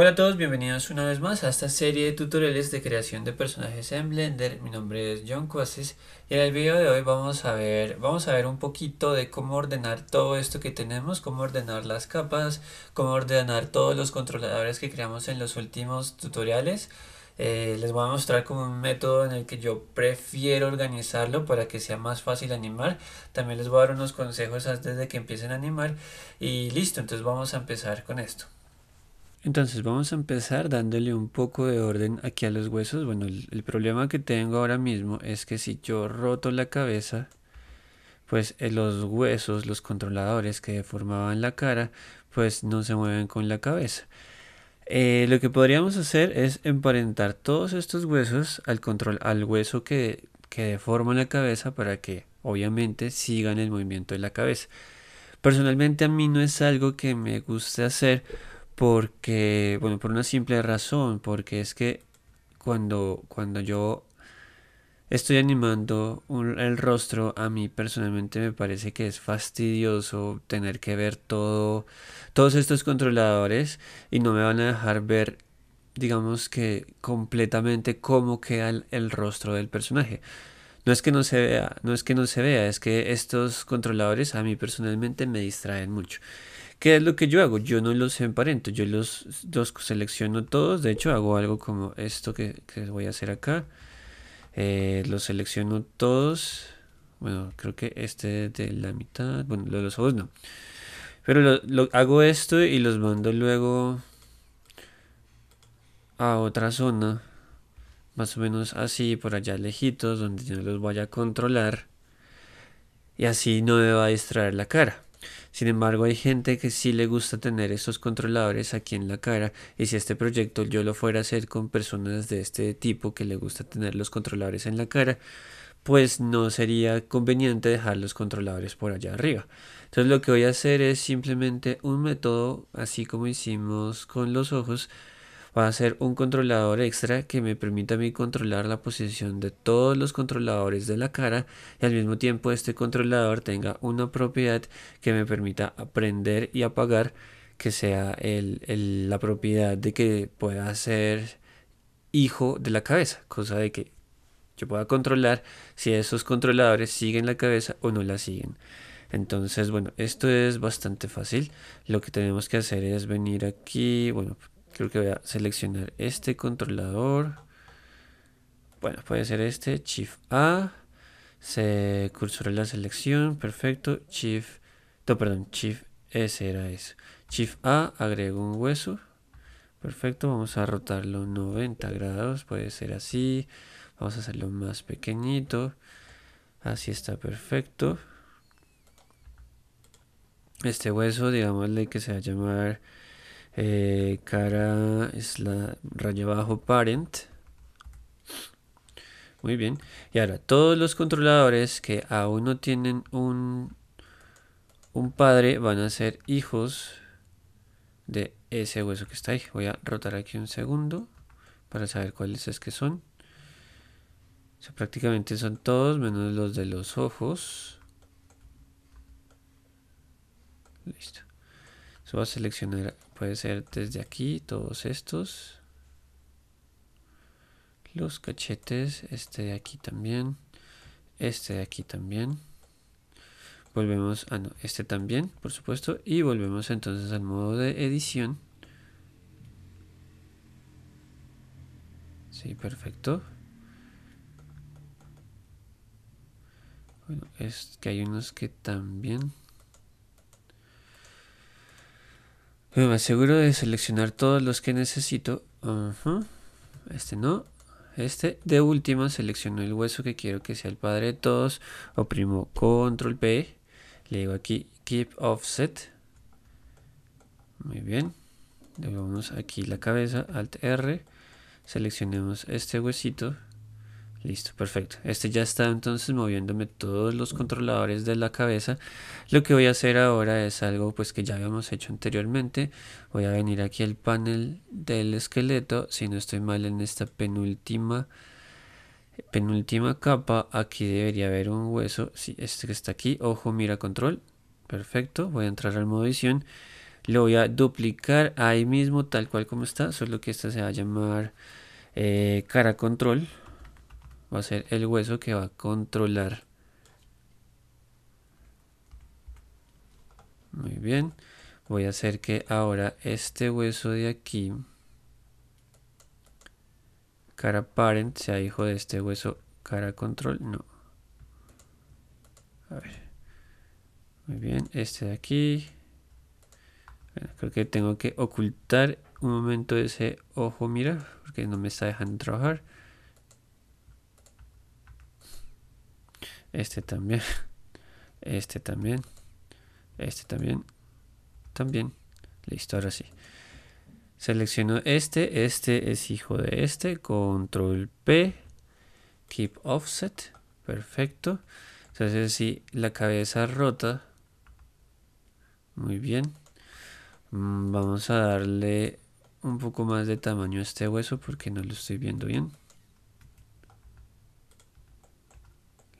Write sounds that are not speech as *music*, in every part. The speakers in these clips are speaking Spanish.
Hola a todos, bienvenidos una vez más a esta serie de tutoriales de creación de personajes en Blender. Mi nombre es John Coases y en el video de hoy vamos a ver, vamos a ver un poquito de cómo ordenar todo esto que tenemos, cómo ordenar las capas, cómo ordenar todos los controladores que creamos en los últimos tutoriales. Eh, les voy a mostrar como un método en el que yo prefiero organizarlo para que sea más fácil animar también les voy a dar unos consejos antes de que empiecen a animar y listo entonces vamos a empezar con esto entonces vamos a empezar dándole un poco de orden aquí a los huesos. Bueno, el, problema que tengo ahora mismo es que si yo roto la cabeza, pues eh, los huesos, los controladores que deformaban la cara, pues no se mueven con la cabeza. Eh, lo que podríamos hacer es emparentar todos estos huesos al control, al hueso que, que deforma la cabeza para que obviamente sigan el movimiento de la cabeza. Personalmente a mí no es algo que me guste hacer porque, bueno, por una simple razón, porque es que cuando, cuando yo estoy animando el rostro, a mí personalmente me parece que es fastidioso tener que ver todo, todos estos controladores y no me van a dejar ver, digamos que completamente cómo queda el rostro del personaje. No es que no se vea, no es que no se vea, es que estos controladores a mí personalmente me distraen mucho. ¿Qué es lo que yo hago? Yo no los emparento, yo los, selecciono todos. De hecho, hago algo como esto que, voy a hacer acá. Eh, los selecciono todos. Bueno, creo que este de la mitad. Bueno, de los ojos no. Pero lo, hago esto y los mando luego a otra zona. Más o menos así, por allá lejitos, donde yo los vaya a controlar. Y así no me va a distraer la cara. Sin embargo, hay gente que sí le gusta tener estos controladores aquí en la cara y si este proyecto yo lo fuera a hacer con personas de este tipo que le gusta tener los controladores en la cara, pues no sería conveniente dejar los controladores por allá arriba. Entonces lo que voy a hacer es simplemente un método así como hicimos con los ojos va a ser un controlador extra que me permita a mí controlar la posición de todos los controladores de la cara y al mismo tiempo este controlador tenga una propiedad que me permita aprender y apagar que sea la propiedad de que pueda ser hijo de la cabeza, cosa de que yo pueda controlar si esos controladores siguen la cabeza o no la siguen. Entonces, bueno, esto es bastante fácil. Lo que tenemos que hacer es venir aquí, bueno, creo que voy a seleccionar este controlador. Bueno, puede ser este, Shift A, se cursó la selección, perfecto, Shift, no, perdón, Shift S era eso. Shift A, agrego un hueso, perfecto, vamos a rotarlo 90 grados, puede ser así, vamos a hacerlo más pequeñito, así está perfecto. Este hueso, digámosle que se va a llamar eh, cara es la raya bajo parent muy bien y ahora todos los controladores que aún no tienen un un padre van a ser hijos de ese hueso que está ahí voy a rotar aquí un segundo para saber cuáles es que son prácticamente son todos menos los de los ojos listo se va a seleccionar Puede ser desde aquí, todos estos. Los cachetes, este de aquí también. Este de aquí también. Volvemos, ah no, este también, por supuesto. Y volvemos entonces al modo de edición. Sí, perfecto. Bueno, es que hay unos que también Pues me aseguro de seleccionar todos los que necesito. Este no. Este. De última selecciono el hueso que quiero que sea el padre de todos. Oprimo control P. Le digo aquí keep offset. Muy bien. Le vamos aquí la cabeza, alt R. Seleccionemos este huesito. Listo, perfecto. Este ya está entonces moviéndome todos los controladores de la cabeza. Lo que voy a hacer ahora es algo pues que ya habíamos hecho anteriormente. Voy a venir aquí al panel del esqueleto. Si no estoy mal en esta penúltima penúltima capa, aquí debería haber un hueso. Sí, este que está aquí. Ojo, mira, control. Perfecto. Voy a entrar al modo visión Lo voy a duplicar ahí mismo tal cual como está. Solo que esta se va a llamar eh, cara control va a ser el hueso que va a controlar. Muy bien. Voy a hacer que ahora este hueso de aquí, cara parent, sea hijo de este hueso cara control. No. A ver. Muy bien. Este de aquí. creo que tengo que ocultar un momento ese ojo, mira, porque no me está dejando trabajar. Este también. *laughs* Este también. Este también. También. Listo, ahora sí. Selecciono este. Este es hijo de este. Control P. Keep offset. Perfecto. Entonces si la cabeza rota. Muy bien. Mm, vamos a darle un poco más de tamaño a este hueso porque no lo estoy viendo bien.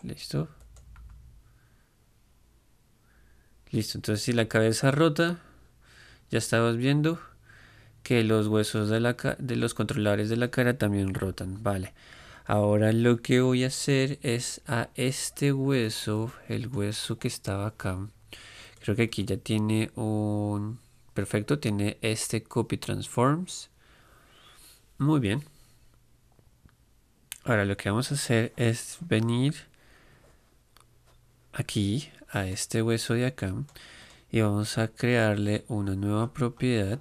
Listo. Listo, entonces si la cabeza rota, ya estabas viendo que los huesos de, la de los controladores de la cara también rotan. Vale. Ahora lo que voy a hacer es a este hueso, el hueso que estaba acá. Creo que aquí ya tiene un... Perfecto, tiene este copy transforms. Muy bien. Ahora lo que vamos a hacer es venir aquí a este hueso de acá y vamos a crearle una nueva propiedad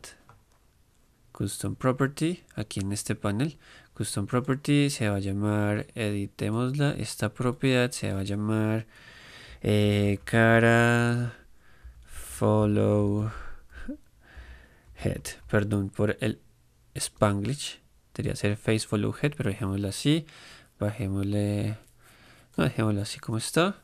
custom property aquí en este panel custom property se va a llamar editémosla esta propiedad se va a llamar eh, cara follow head perdón por el spanglish debería ser face follow head pero dejémosla así bajémosle no dejémosla así como está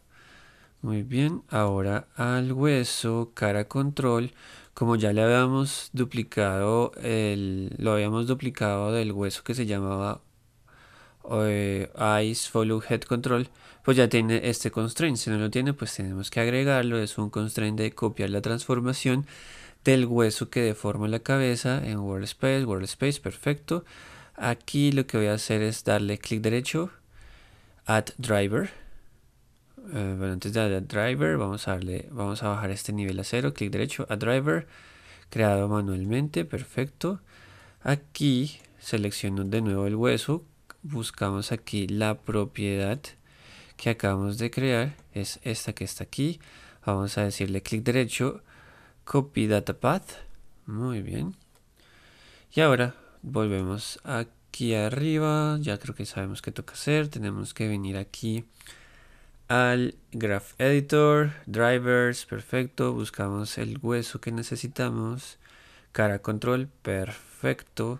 muy bien, ahora al hueso, cara control, como ya le habíamos duplicado, el, lo habíamos duplicado del hueso que se llamaba Eyes eh, Follow Head Control, pues ya tiene este constraint. Si no lo tiene, pues tenemos que agregarlo. Es un constraint de copiar la transformación del hueso que deforma la cabeza en WordSpace, WordSpace, perfecto. Aquí lo que voy a hacer es darle clic derecho, Add Driver eh, bueno, antes de darle a driver, vamos a darle, vamos a bajar este nivel a cero, clic derecho a driver, creado manualmente, perfecto. Aquí selecciono de nuevo el hueso, buscamos aquí la propiedad que acabamos de crear, es esta que está aquí. Vamos a decirle clic derecho, copy data path, muy bien. Y ahora volvemos aquí arriba, ya creo que sabemos qué toca hacer, tenemos que venir aquí al Graph Editor, Drivers, perfecto. Buscamos el hueso que necesitamos. Cara Control, perfecto.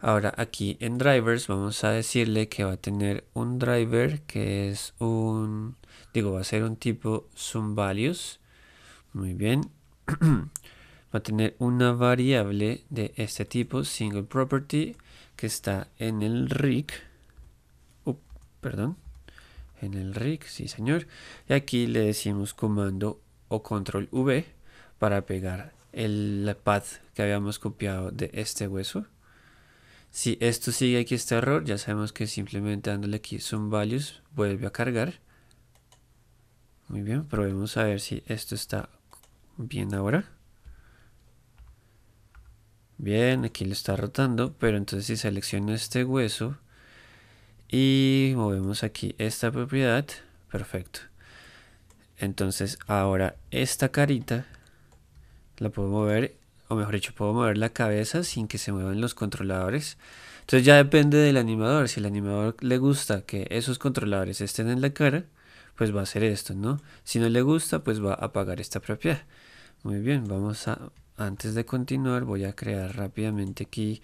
Ahora aquí en Drivers vamos a decirle que va a tener un driver que es un, digo, va a ser un tipo sum Values. Muy bien. *clears throat* va a tener una variable de este tipo, Single Property, que está en el rig. perdón en el rig, sí señor. Y aquí le decimos comando o control V para pegar el pad que habíamos copiado de este hueso. Si esto sigue aquí este error, ya sabemos que simplemente dándole aquí zoom values vuelve a cargar. Muy bien, probemos a ver si esto está bien ahora. Bien, aquí lo está rotando, pero entonces si selecciono este hueso y movemos aquí esta propiedad. Perfecto. Entonces ahora esta carita la puedo mover, o mejor dicho, puedo mover la cabeza sin que se muevan los controladores. Entonces ya depende del animador. Si el animador le gusta que esos controladores estén en la cara, pues va a hacer esto, ¿no? Si no le gusta, pues va a apagar esta propiedad. Muy bien, vamos a, antes de continuar, voy a crear rápidamente aquí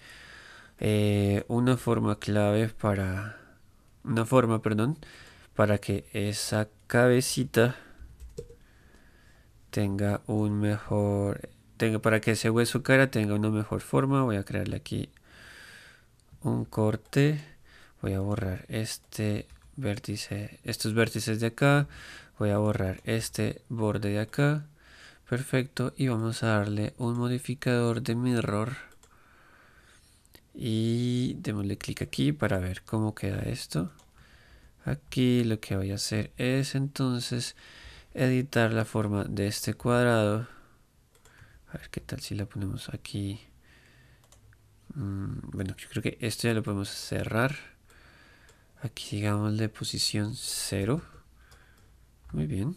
eh, una forma clave para una forma, perdón, para que esa cabecita tenga un mejor, tenga, para que ese hueso cara tenga una mejor forma, voy a crearle aquí un corte, voy a borrar este vértice, estos vértices de acá, voy a borrar este borde de acá, perfecto, y vamos a darle un modificador de mirror, y démosle clic aquí para ver cómo queda esto. Aquí lo que voy a hacer es entonces editar la forma de este cuadrado. A ver qué tal si la ponemos aquí. Mm, bueno, yo creo que esto ya lo podemos cerrar. Aquí digamos de posición 0. Muy bien.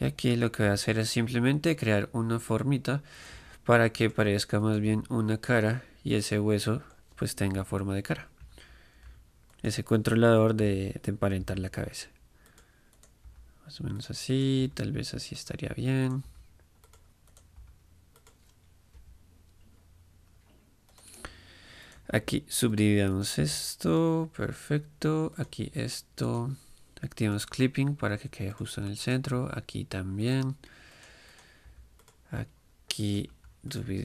Y aquí lo que voy a hacer es simplemente crear una formita para que parezca más bien una cara y ese hueso pues tenga forma de cara. Ese controlador de, emparentar la cabeza. Más o menos así, tal vez así estaría bien. Aquí subdividamos esto, perfecto. Aquí esto. Activamos clipping para que quede justo en el centro. Aquí también. Aquí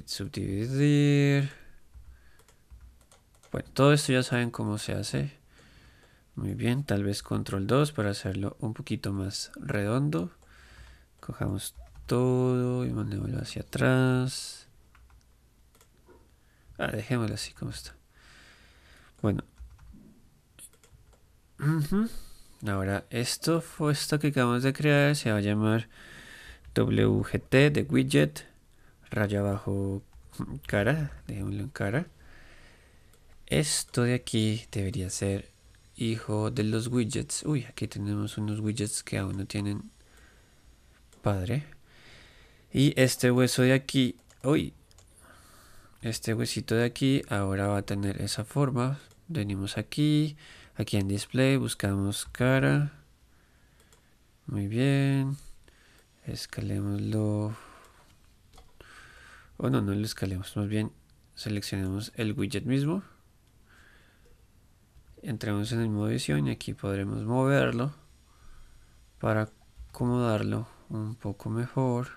subdividir. Bueno, todo esto ya saben cómo se hace. Muy bien, tal vez control 2 para hacerlo un poquito más redondo. Cojamos todo y mandémoslo hacia atrás. Ah, dejémoslo así como está. Bueno. Ahora, esto, fue esto que acabamos de crear se va a llamar wgt de widget, raya abajo cara, dejémoslo en cara. Esto de aquí debería ser hijo de los widgets. Uy, aquí tenemos unos widgets que aún no tienen padre. Y este hueso de aquí, uy, este huesito de aquí ahora va a tener esa forma. Venimos aquí, Aquí en display buscamos cara. Muy bien. Escalémoslo. O no, no lo escalemos. Más bien seleccionamos el widget mismo. Entramos en el modo edición y aquí podremos moverlo para acomodarlo un poco mejor.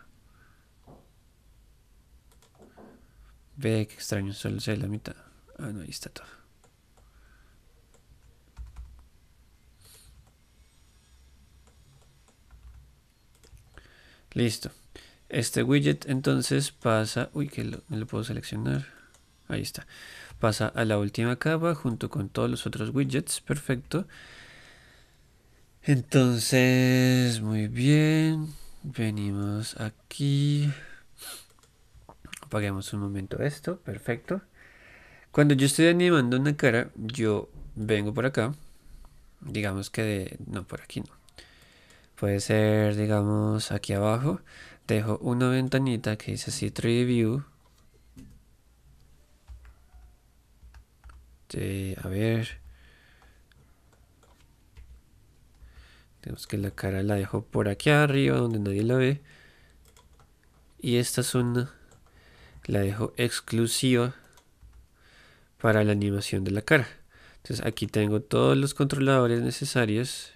Ve que extraño, solo se la mitad. Ah, no, ahí está todo. Listo. Este widget entonces pasa, uy, que lo, lo puedo seleccionar. Ahí está. Pasa a la última capa junto con todos los otros widgets. Perfecto. Entonces, muy bien. Venimos aquí. Apaguemos un momento esto. Perfecto. Cuando yo estoy animando una cara, yo vengo por acá. Digamos que No, por aquí no. Puede ser, digamos, aquí abajo. Dejo una ventanita que dice así 3 View. a ver. Tenemos que la cara la dejo por aquí arriba donde nadie la ve. Y esta es La dejo exclusiva para la animación de la cara. Entonces aquí tengo todos los controladores necesarios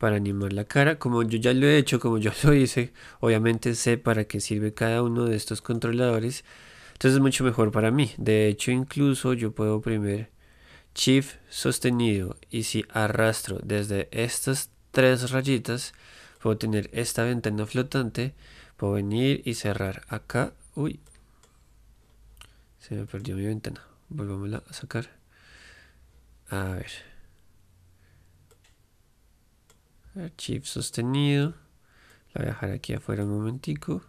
para animar la cara. Como yo ya lo he hecho, como yo *laughs* lo hice, obviamente sé para qué sirve cada uno de estos controladores. Entonces es mucho mejor para mí. De hecho, incluso yo puedo Primer Shift sostenido y si arrastro desde estas tres rayitas, puedo tener esta ventana flotante. Puedo venir y cerrar acá. Uy, se me perdió mi ventana. Volvámosla a sacar. A ver archivo sostenido la voy a dejar aquí afuera un momentico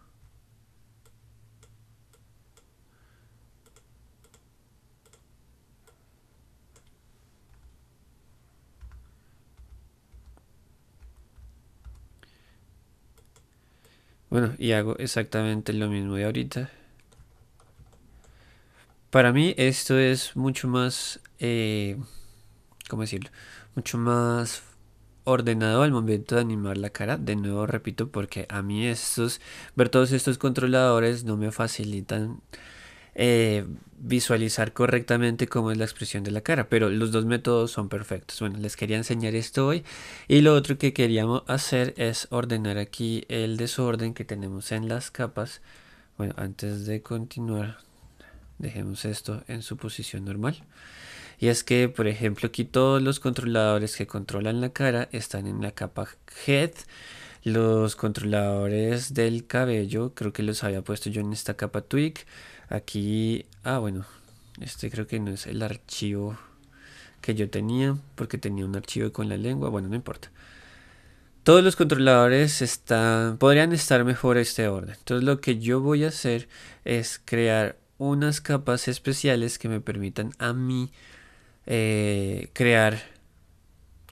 Bueno, y hago exactamente lo mismo de ahorita. Para mí esto es mucho más, eh, ¿cómo decirlo? Mucho más ordenado al momento de animar la cara. De nuevo repito, porque a mí estos, ver todos estos controladores no me facilitan eh, visualizar correctamente cómo es la expresión de la cara. Pero los dos métodos son perfectos. Bueno, les quería enseñar esto hoy. Y lo otro que queríamos hacer es ordenar aquí el desorden que tenemos en las capas. Bueno, antes de continuar, dejemos esto en su posición normal. Y es que, por ejemplo, aquí todos los controladores que controlan la cara están en la capa head. Los controladores del cabello, creo que los había puesto yo en esta capa Tweak Aquí, ah, bueno, este creo que no es el archivo que yo tenía, porque tenía un archivo con la lengua. Bueno, no importa. Todos los controladores están, podrían estar mejor a este orden. Entonces lo que yo voy a hacer es crear unas capas especiales que me permitan a mí eh, crear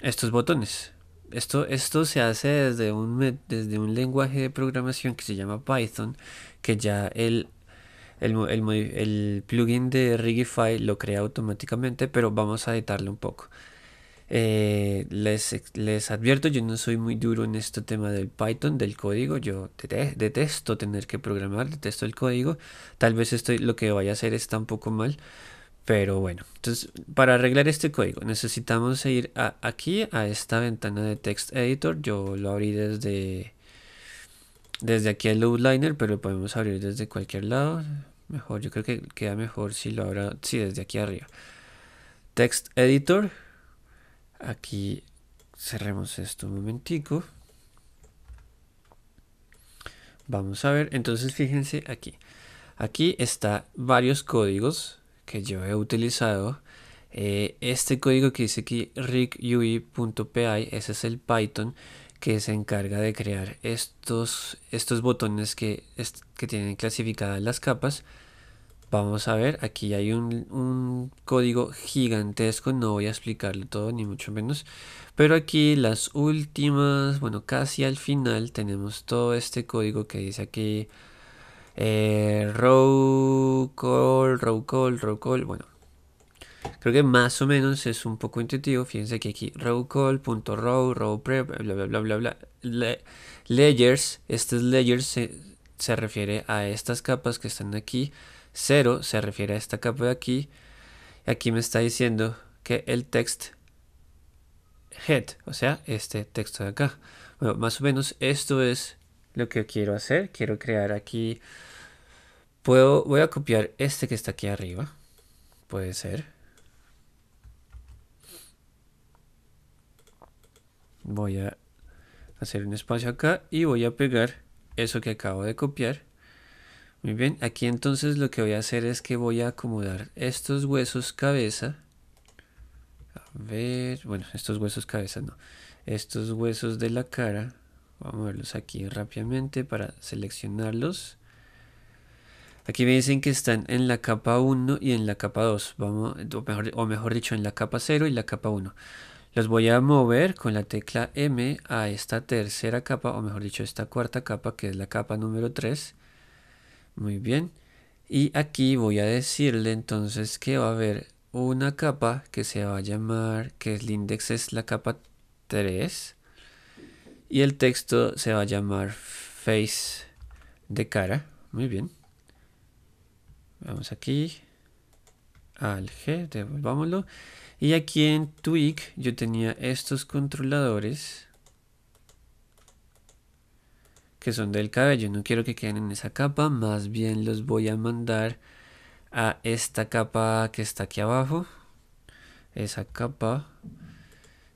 estos botones. Esto, esto se hace desde un, desde un lenguaje de programación que se llama Python, que ya el, el, plugin de Rigify lo crea automáticamente, pero vamos a editarlo un poco. Eh, les, les, advierto, yo no soy muy duro en este tema del Python, del código. Yo detesto tener que programar, detesto el código. Tal vez esto lo que vaya a hacer está un poco mal, pero bueno, entonces para arreglar este código necesitamos ir aquí a esta ventana de text editor. Yo lo abrí desde, desde aquí el loop pero lo podemos abrir desde cualquier lado. Mejor, yo creo que queda mejor si lo abro, sí, desde aquí arriba. Text editor. Aquí cerremos esto un momentico. Vamos a ver, entonces fíjense aquí. Aquí está varios códigos que yo he utilizado, eh, este código que dice aquí rigui.pi, ese es el Python que se encarga de crear estos, estos botones que, que tienen clasificadas las capas. Vamos a ver, aquí hay un, un, código gigantesco, no voy a explicarlo todo, ni mucho menos. Pero aquí las últimas, bueno, casi al final tenemos todo este código que dice aquí eh, row call, row call, row call. Bueno, creo que más o menos es un poco intuitivo. Fíjense que aquí row call, punto row, row prep, bla bla bla bla layers, este layers se, refiere a estas capas que están aquí. Cero se refiere a esta capa de aquí. Aquí me está diciendo que el text head, o sea, este texto de acá. Bueno, más o menos esto es lo que quiero hacer. Quiero crear aquí. Puedo, voy a copiar este que está aquí arriba. Puede ser. Voy a hacer un espacio acá y voy a pegar eso que acabo de copiar. Muy bien, aquí entonces lo que voy a hacer es que voy a acomodar estos huesos cabeza. A ver, bueno, estos huesos cabeza no. Estos huesos de la cara Vamos a verlos aquí rápidamente para seleccionarlos. Aquí me dicen que están en la capa 1 y en la capa 2. Vamos, o, mejor, dicho, en la capa 0 y la capa 1. Los voy a mover con la tecla M a esta tercera capa, o mejor dicho, esta cuarta capa, que es la capa número 3. Muy bien. Y aquí voy a decirle entonces que va a haber una capa que se va a llamar, que el index es la capa 3. Y el texto se va a llamar face de cara. Muy bien. Vamos aquí al G, devolvámoslo. Y aquí en tweak yo tenía estos controladores que son del cabello. No quiero que queden en esa capa, más bien los voy a mandar a esta capa que está aquí abajo. Esa capa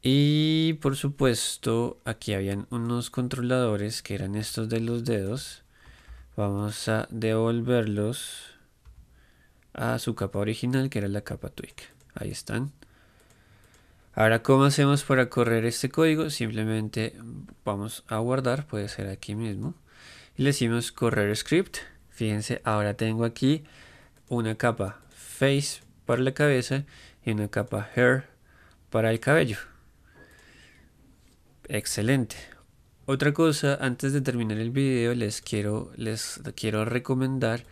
Y por supuesto, aquí habían unos controladores que eran estos de los dedos. Vamos a devolverlos a su capa original, que era la capa tweak Ahí están. Ahora, ¿cómo hacemos para correr este código? Simplemente vamos a guardar, puede ser aquí mismo. Y le decimos correr script. Fíjense, ahora tengo aquí una capa face para la cabeza y una capa hair para el cabello. Excelente. Otra cosa, antes de terminar el video, les quiero, les quiero recomendar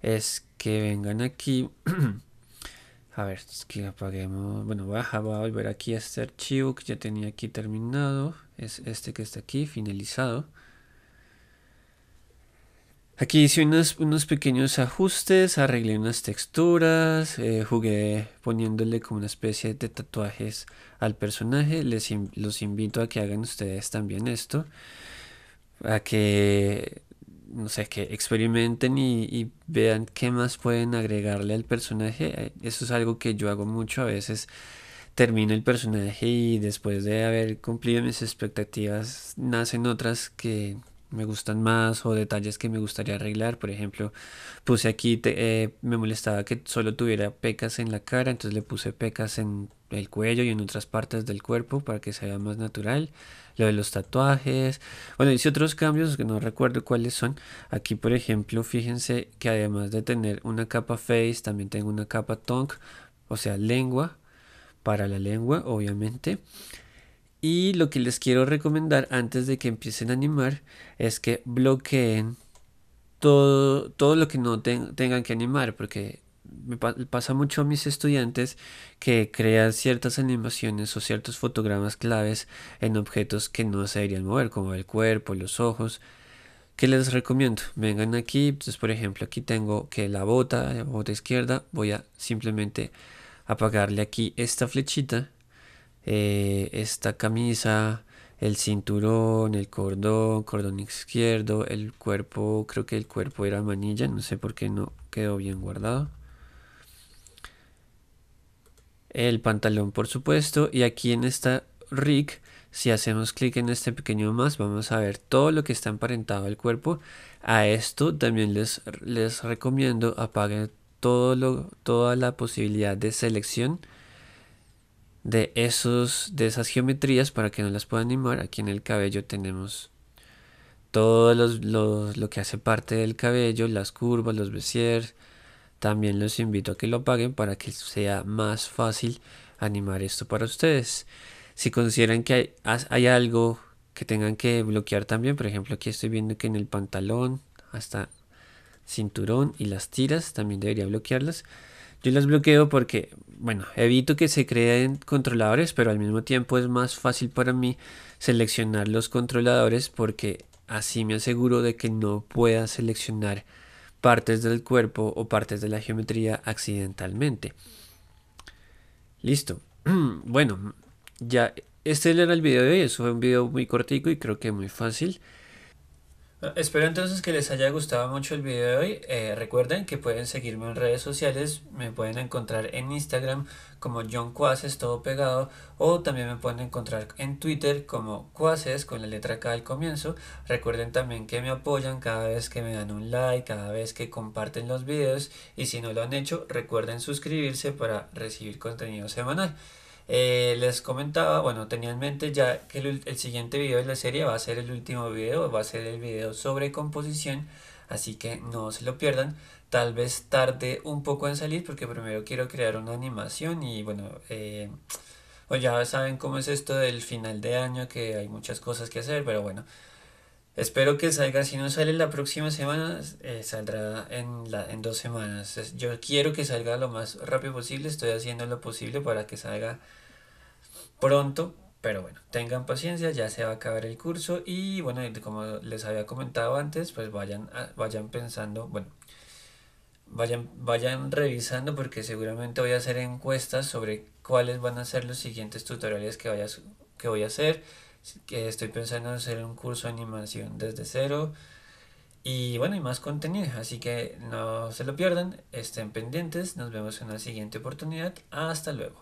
es que vengan aquí. *clears throat* a ver, es que apaguemos. Bueno, baja a, a volver aquí a este archivo que ya tenía aquí terminado. Es este que está aquí, finalizado. Aquí hice unos, pequeños ajustes, arreglé unas texturas, eh, jugué poniéndole como una especie de tatuajes al personaje. Les los invito a que hagan ustedes también esto. A que, no sé, que experimenten y, y vean qué más pueden agregarle al personaje. Eh, eso es algo que yo hago mucho a veces termino el personaje y después de haber cumplido mis expectativas nacen otras que me gustan más o detalles que me gustaría arreglar. Por ejemplo, puse aquí, eh, me molestaba que solo tuviera pecas en la cara, entonces le puse pecas en el cuello y en otras partes del cuerpo para que se vea más natural. Lo de los tatuajes. Bueno, hice otros cambios que no recuerdo cuáles son. Aquí, por ejemplo, fíjense que además de tener una capa face, también tengo una capa tongue, o sea, lengua, para la lengua, obviamente. Y lo que les quiero recomendar antes de que empiecen a animar es que bloqueen todo, todo lo que no tengan que animar, porque me pasa mucho a mis estudiantes que crean ciertas animaciones o ciertos fotogramas claves en objetos que no se deberían mover, como el cuerpo, los ojos. ¿Qué les recomiendo? Vengan aquí, entonces por ejemplo aquí tengo que la bota, la bota izquierda, voy a simplemente apagarle aquí esta flechita eh, esta camisa, el cinturón, el cordón, cordón izquierdo, el cuerpo, creo que el cuerpo era manilla, no sé por qué no quedó bien guardado. El pantalón, por supuesto, y aquí en esta rig, si hacemos clic en este pequeño más, vamos a ver todo lo que está emparentado al cuerpo. A esto también les, les recomiendo apaguen todo lo, toda la posibilidad de selección de, esos, de esas geometrías para que no las pueda animar. Aquí en el cabello tenemos todo los, lo que hace parte del cabello, las curvas, los besiers. También los invito a que lo apaguen para que sea más fácil animar esto para ustedes. Si consideran que hay, hay algo que tengan que bloquear también, por ejemplo aquí estoy viendo que en el pantalón hasta cinturón y las tiras también debería bloquearlas yo las bloqueo porque, bueno, evito que se creen controladores, pero al mismo tiempo es más fácil para mí seleccionar los controladores porque así me aseguro de que no pueda seleccionar partes del cuerpo o partes de la geometría accidentalmente. Listo. *clears throat* Bueno, ya este era el video de hoy. Eso fue un video muy cortico y creo que muy fácil. Espero entonces que les haya gustado mucho el video de hoy. Eh, recuerden que pueden seguirme en redes sociales. Me pueden encontrar en Instagram como John todo pegado. O también me pueden encontrar en Twitter como Cuaces con la letra K al comienzo. Recuerden también que me apoyan cada vez que me dan un like, cada vez que comparten los videos. Y si no lo han hecho, recuerden suscribirse para recibir contenido semanal. Eh, les comentaba, bueno, tenía en mente ya que el, siguiente video de la serie va a ser el último video, va a ser el video sobre composición, así que no se lo pierdan. Tal vez tarde un poco en salir porque primero quiero crear una animación y bueno, eh, ya saben cómo es esto del final de año que hay muchas cosas que hacer, pero bueno, Espero que salga. Si no sale la próxima semana, eh, saldrá en, la, en dos semanas. Yo quiero que salga lo más rápido posible. Estoy haciendo lo posible para que salga pronto. Pero bueno, tengan paciencia, ya se va a acabar el curso. Y bueno, como les había comentado antes, pues vayan, vayan pensando, bueno, vayan, vayan revisando porque seguramente voy a hacer encuestas sobre cuáles van a ser los siguientes tutoriales que, que voy a hacer que estoy pensando en hacer un curso de animación desde cero y bueno, y más contenido, así que no se lo pierdan, estén pendientes, nos vemos en la siguiente oportunidad, hasta luego.